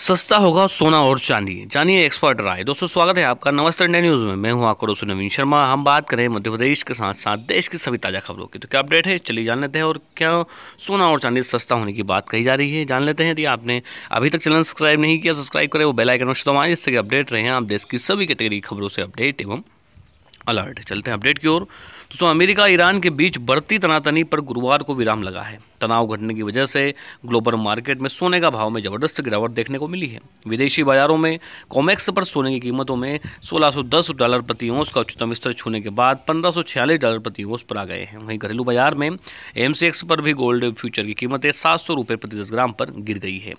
सस्ता होगा सोना और चांदी जानिए एक्सपर्ट राय दोस्तों स्वागत है आपका नमस्ते इंडिया न्यूज़ में मैं हूं आकर नवीन शर्मा हम बात करें मध्य प्रदेश के साथ साथ देश की सभी ताज़ा खबरों की तो क्या अपडेट है चलिए जान लेते हैं और क्या सोना और चांदी सस्ता होने की बात कही जा रही है जान लेते हैं यदि आपने अभी तक चैनल सब्सक्राइब नहीं किया सब्सक्राइब करें वो बेलाइकन दबाएँ जिससे अपडेट रहे हैं आप देश की सभी कैटेगरी खबरों से अपडेट एवं अलर्ट चलते हैं अपडेट की ओर दोस्तों अमेरिका ईरान के बीच बढ़ती तनातनी पर गुरुवार को विराम लगा है तनाव घटने की वजह से ग्लोबल मार्केट में सोने का भाव में जबरदस्त गिरावट देखने को मिली है विदेशी बाजारों में कॉमेक्स पर सोने की कीमतों में 1610 डॉलर प्रति ओंस का उच्चतम स्तर छूने के बाद पंद्रह डॉलर प्रति ओंस पर आ गए हैं वहीं घरेलू बाजार में एम पर भी गोल्ड फ्यूचर की कीमतें सात सौ प्रति दस ग्राम पर गिर गई है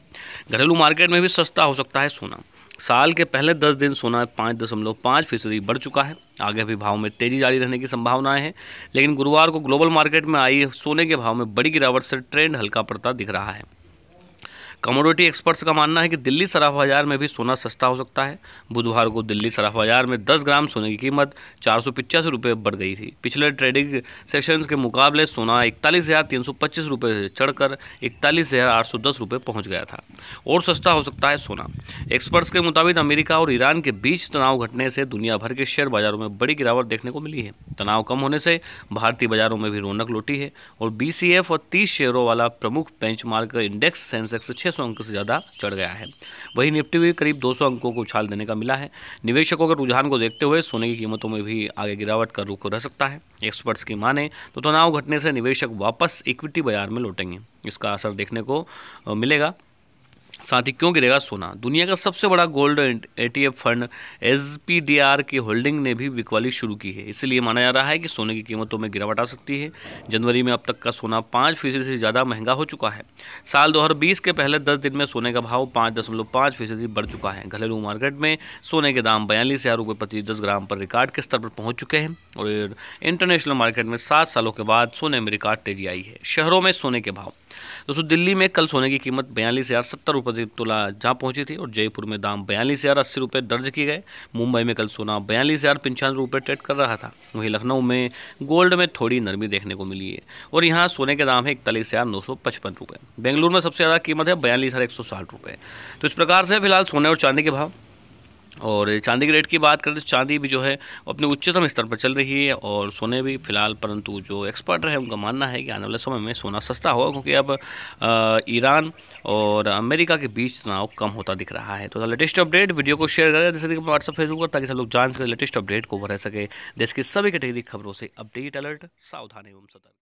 घरेलू मार्केट में भी सस्ता हो सकता है सोना साल के पहले दस दिन सोना पाँच दशमलव पाँच फीसदी बढ़ चुका है आगे भी भाव में तेजी जारी रहने की संभावनाएं हैं लेकिन गुरुवार को ग्लोबल मार्केट में आई सोने के भाव में बड़ी गिरावट से ट्रेंड हल्का पड़ता दिख रहा है कमोडिटी एक्सपर्ट्स का मानना है कि दिल्ली सराफ बाजार में भी सोना सस्ता हो सकता है बुधवार को दिल्ली सराफ बाजार में 10 ग्राम सोने की कीमत चार सौ पिचासी रुपये बढ़ गई थी पिछले ट्रेडिंग सेशंस के मुकाबले सोना इकतालीस हज़ार तीन सौ पच्चीस रुपये से चढ़कर इकतालीस हज़ार आठ सौ दस रुपये पहुँच गया था और सस्ता हो सकता है सोना एक्सपर्ट्स के मुताबिक अमेरिका और ईरान के बीच तनाव घटने से दुनिया भर के शेयर बाजारों में बड़ी गिरावट देखने को मिली है तनाव कम होने से भारतीय बाजारों में भी रौनक लौटी है और बी और तीस शेयरों वाला प्रमुख बेंचमार्क इंडेक्स सेंसेक्स छः सौ अंक से ज़्यादा चढ़ गया है वही निफ्टी भी करीब 200 अंकों को उछाल देने का मिला है निवेशकों के रुझान को देखते हुए सोने की कीमतों में भी आगे गिरावट का रुख रह सकता है एक्सपर्ट्स की माने तो तनाव घटने से निवेशक वापस इक्विटी बाजार में लौटेंगे इसका असर देखने को मिलेगा साथ ही क्यों गिरेगा सोना दुनिया का सबसे बड़ा gold ETF fund S P D R की होल्डिंग ने भी बिकवाली शुरू की है इसलिए माना जा रहा है कि सोने की कीमतों में गिरावट आ सकती है जनवरी में अब तक का सोना पाँच फीसदी से ज़्यादा महंगा हो चुका है साल बीस के पहले दस दिन में सोने का भाव पाँच दशमलव पाँच फीसदी बढ़ चुका है घरेलू मार्केट में सोने के दाम बयालीस हज़ार रुपये प्रति दस ग्राम पर रिकॉर्ड के स्तर पर पहुँच चुके हैं और इंटरनेशनल मार्केट में सात सालों के बाद सोने में रिकॉर्ड तेजी आई है शहरों में सोने के भाव दोस्तों दिल्ली में कल सोने की कीमत बयालीस हज़ार सत्तर रुपये तोला जहाँ पहुँची थी और जयपुर में दाम बयालीस हज़ार अस्सी रुपये दर्ज किए गए मुंबई में कल सोना बयालीस हज़ार पंचानवे रुपये ट्रेड कर रहा था वहीं लखनऊ में गोल्ड में थोड़ी नरमी देखने को मिली है और यहाँ सोने के दाम है इकतालीस हज़ार नौ सौ पचपन रुपये बेंगलुरु में सबसे ज़्यादा कीमत है बयालीस हज़ार एक सौ साठ रुपये तो इस प्रकार से फिलहाल सोने और चांदी के भाव और चांदी के रेट की बात करें तो चांदी भी जो है अपने उच्चतम स्तर पर चल रही है और सोने भी फिलहाल परंतु जो एक्सपर्ट रहे उनका मानना है कि आने वाले समय में सोना सस्ता होगा क्योंकि अब ईरान और अमेरिका के बीच तनाव कम होता दिख रहा है तो लेटेस्ट अपडेट वीडियो को शेयर करें जैसे व्हाट्सअप फेसबुक पर ताकि सब लोग जान सकें लेटेस्ट अपडेट को भर सके देश की सभी कैटेगरी खबरों से अपडेट अलर्ट सावधानी एवं सतर्क